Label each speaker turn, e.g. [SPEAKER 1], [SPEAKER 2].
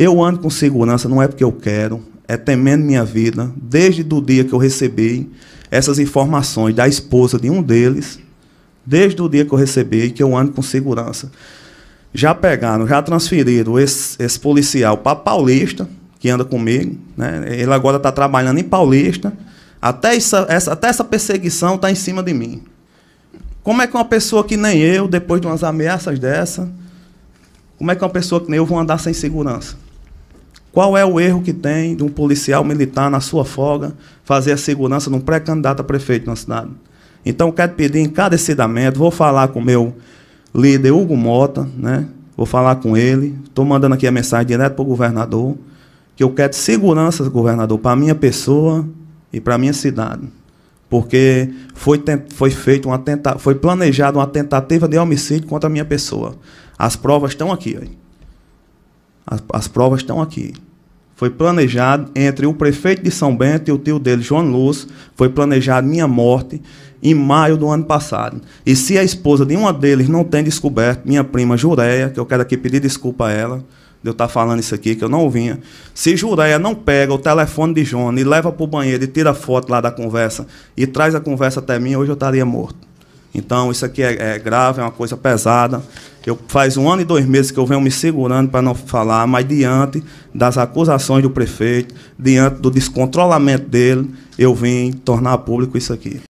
[SPEAKER 1] Eu ando com segurança, não é porque eu quero, é temendo minha vida, desde o dia que eu recebi essas informações da esposa de um deles, desde o dia que eu recebi, que eu ando com segurança. Já pegaram, já transferiram esse, esse policial para Paulista, que anda comigo. Né? Ele agora está trabalhando em Paulista. Até essa, essa até essa perseguição está em cima de mim. Como é que uma pessoa que nem eu, depois de umas ameaças dessa, como é que uma pessoa que nem eu vou andar sem segurança? Qual é o erro que tem de um policial militar na sua folga fazer a segurança de um pré-candidato a prefeito na cidade? Então, quero pedir encarecidamente, vou falar com o meu líder Hugo Mota, né? vou falar com ele, estou mandando aqui a mensagem direto para o governador, que eu quero segurança, governador, para a minha pessoa e para a minha cidade. Porque foi, foi feito uma foi planejada uma tentativa de homicídio contra a minha pessoa. As provas estão aqui. hein? As, as provas estão aqui. Foi planejado entre o prefeito de São Bento e o tio dele, João Luz, foi planejado minha morte em maio do ano passado. E se a esposa de uma deles não tem descoberto, minha prima Jureia, que eu quero aqui pedir desculpa a ela, de eu estar falando isso aqui, que eu não ouvinha. Se Jureia não pega o telefone de João e leva para o banheiro e tira foto lá da conversa e traz a conversa até mim, hoje eu estaria morto. Então, isso aqui é, é grave, é uma coisa pesada. Eu faz um ano e dois meses que eu venho me segurando para não falar, mas diante das acusações do prefeito, diante do descontrolamento dele, eu vim tornar público isso aqui.